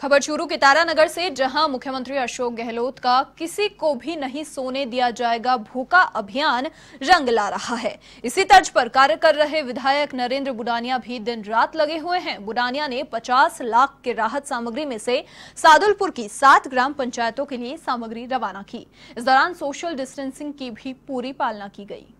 खबर चूरू के तारानगर से जहां मुख्यमंत्री अशोक गहलोत का किसी को भी नहीं सोने दिया जाएगा भूखा अभियान रंग ला रहा है इसी तर्ज पर कार्य कर रहे विधायक नरेंद्र बुडानिया भी दिन रात लगे हुए हैं बुडानिया ने 50 लाख के राहत सामग्री में से सादुलपुर की सात ग्राम पंचायतों के लिए सामग्री रवाना की इस दौरान सोशल डिस्टेंसिंग की भी पूरी पालना की गई